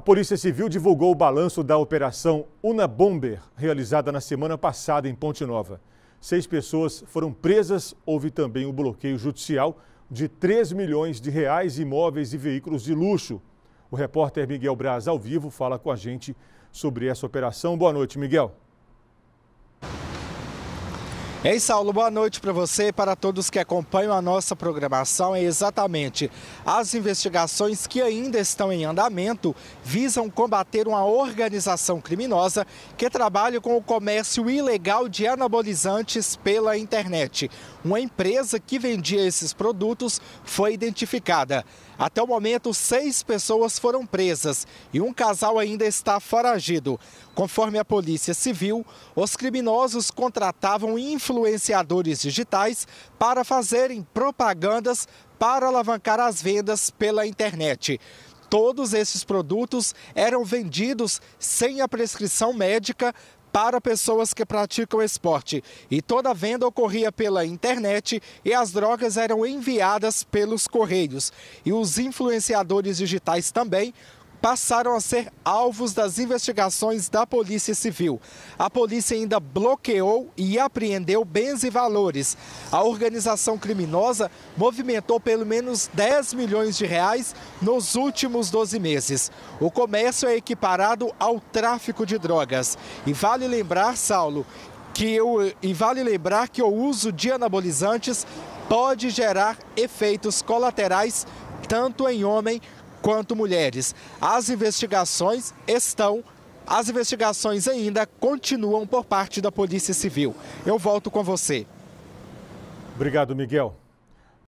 A Polícia Civil divulgou o balanço da operação Una Bomber realizada na semana passada em Ponte Nova. Seis pessoas foram presas. Houve também o um bloqueio judicial de 3 milhões de reais em imóveis e veículos de luxo. O repórter Miguel Braz, ao vivo, fala com a gente sobre essa operação. Boa noite, Miguel. Ei, Saulo, boa noite para você e para todos que acompanham a nossa programação. É exatamente as investigações que ainda estão em andamento visam combater uma organização criminosa que trabalha com o comércio ilegal de anabolizantes pela internet. Uma empresa que vendia esses produtos foi identificada. Até o momento, seis pessoas foram presas e um casal ainda está foragido. Conforme a Polícia Civil, os criminosos contratavam influenciadores digitais para fazerem propagandas para alavancar as vendas pela internet. Todos esses produtos eram vendidos sem a prescrição médica para pessoas que praticam esporte. E toda venda ocorria pela internet e as drogas eram enviadas pelos correios. E os influenciadores digitais também passaram a ser alvos das investigações da Polícia Civil. A polícia ainda bloqueou e apreendeu bens e valores. A organização criminosa movimentou pelo menos 10 milhões de reais nos últimos 12 meses. O comércio é equiparado ao tráfico de drogas. E vale lembrar, Saulo, que eu, e vale lembrar que o uso de anabolizantes pode gerar efeitos colaterais tanto em homem quanto mulheres. As investigações estão as investigações ainda continuam por parte da Polícia Civil. Eu volto com você. Obrigado, Miguel.